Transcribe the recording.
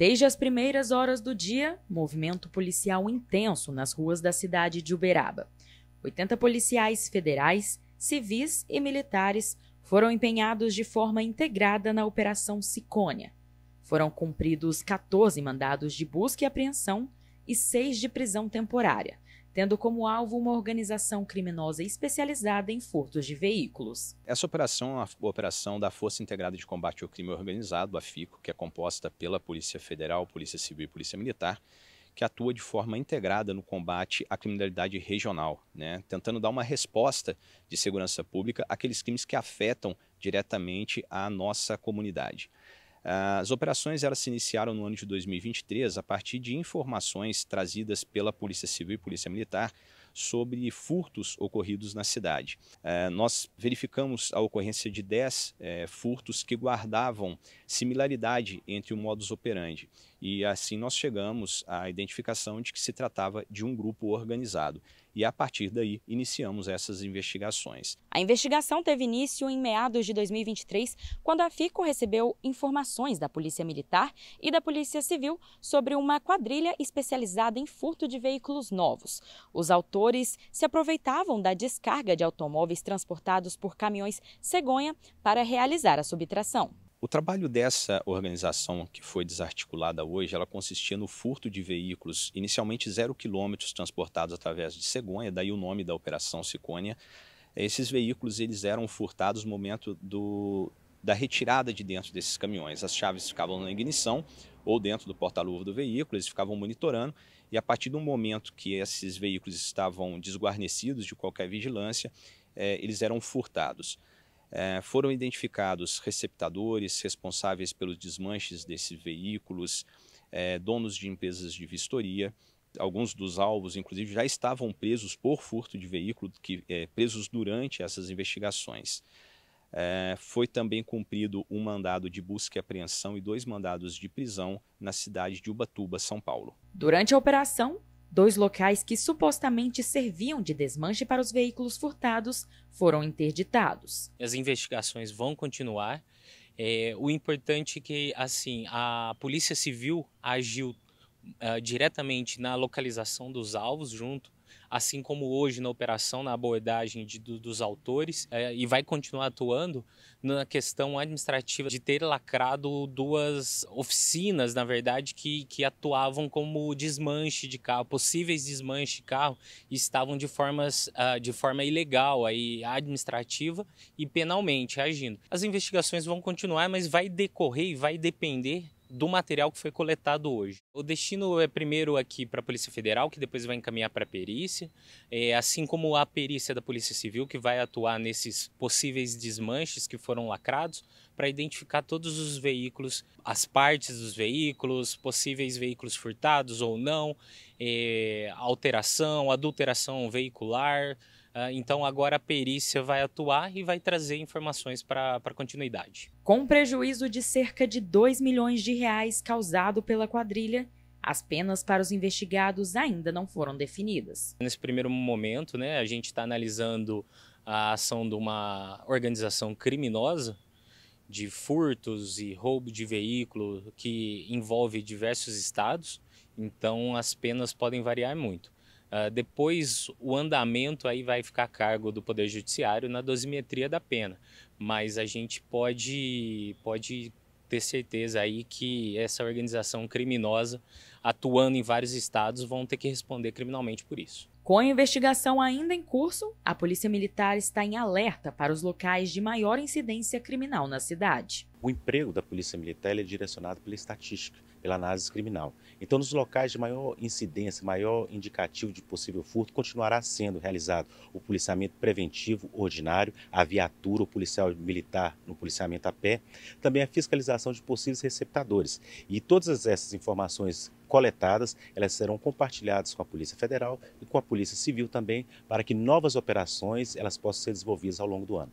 Desde as primeiras horas do dia, movimento policial intenso nas ruas da cidade de Uberaba. 80 policiais federais, civis e militares foram empenhados de forma integrada na Operação Sicônia. Foram cumpridos 14 mandados de busca e apreensão e 6 de prisão temporária, tendo como alvo uma organização criminosa especializada em furtos de veículos. Essa operação é a operação da Força Integrada de Combate ao Crime Organizado, a FICO, que é composta pela Polícia Federal, Polícia Civil e Polícia Militar, que atua de forma integrada no combate à criminalidade regional, né? tentando dar uma resposta de segurança pública àqueles crimes que afetam diretamente a nossa comunidade. Ah, as operações elas se iniciaram no ano de 2023 a partir de informações trazidas pela Polícia Civil e Polícia Militar sobre furtos ocorridos na cidade. Eh, nós verificamos a ocorrência de 10 eh, furtos que guardavam similaridade entre o modus operandi e assim nós chegamos à identificação de que se tratava de um grupo organizado. E a partir daí iniciamos essas investigações. A investigação teve início em meados de 2023, quando a FICO recebeu informações da Polícia Militar e da Polícia Civil sobre uma quadrilha especializada em furto de veículos novos. Os autores se aproveitavam da descarga de automóveis transportados por caminhões cegonha para realizar a subtração. O trabalho dessa organização que foi desarticulada hoje, ela consistia no furto de veículos, inicialmente zero quilômetros, transportados através de cegonha, daí o nome da operação Cicônia. Esses veículos eles eram furtados no momento do, da retirada de dentro desses caminhões. As chaves ficavam na ignição ou dentro do porta-luva do veículo, eles ficavam monitorando e a partir do momento que esses veículos estavam desguarnecidos de qualquer vigilância, eh, eles eram furtados. É, foram identificados receptadores responsáveis pelos desmanches desses veículos, é, donos de empresas de vistoria. Alguns dos alvos, inclusive, já estavam presos por furto de veículo, que, é, presos durante essas investigações. É, foi também cumprido um mandado de busca e apreensão e dois mandados de prisão na cidade de Ubatuba, São Paulo. Durante a operação, Dois locais que supostamente serviam de desmanche para os veículos furtados foram interditados. As investigações vão continuar. É, o importante é que assim a Polícia Civil agiu uh, diretamente na localização dos alvos junto assim como hoje na operação, na abordagem de, do, dos autores, é, e vai continuar atuando na questão administrativa de ter lacrado duas oficinas, na verdade, que, que atuavam como desmanche de carro, possíveis desmanches de carro, e estavam de, formas, uh, de forma ilegal, aí, administrativa e penalmente agindo. As investigações vão continuar, mas vai decorrer e vai depender do material que foi coletado hoje. O destino é primeiro aqui para a Polícia Federal, que depois vai encaminhar para a perícia, é, assim como a perícia da Polícia Civil, que vai atuar nesses possíveis desmanches que foram lacrados, para identificar todos os veículos, as partes dos veículos, possíveis veículos furtados ou não, eh, alteração, adulteração veicular. Ah, então, agora a perícia vai atuar e vai trazer informações para continuidade. Com prejuízo de cerca de 2 milhões de reais causado pela quadrilha, as penas para os investigados ainda não foram definidas. Nesse primeiro momento, né, a gente está analisando a ação de uma organização criminosa de furtos e roubo de veículo que envolve diversos estados, então as penas podem variar muito. Uh, depois, o andamento aí vai ficar a cargo do Poder Judiciário na dosimetria da pena, mas a gente pode, pode ter certeza aí que essa organização criminosa atuando em vários estados vão ter que responder criminalmente por isso. Com a investigação ainda em curso, a Polícia Militar está em alerta para os locais de maior incidência criminal na cidade. O emprego da Polícia Militar é direcionado pela estatística, pela análise criminal. Então, nos locais de maior incidência, maior indicativo de possível furto, continuará sendo realizado o policiamento preventivo ordinário, a viatura, o policial militar no policiamento a pé, também a fiscalização de possíveis receptadores. E todas essas informações coletadas, elas serão compartilhadas com a Polícia Federal e com a Polícia Civil também, para que novas operações elas possam ser desenvolvidas ao longo do ano.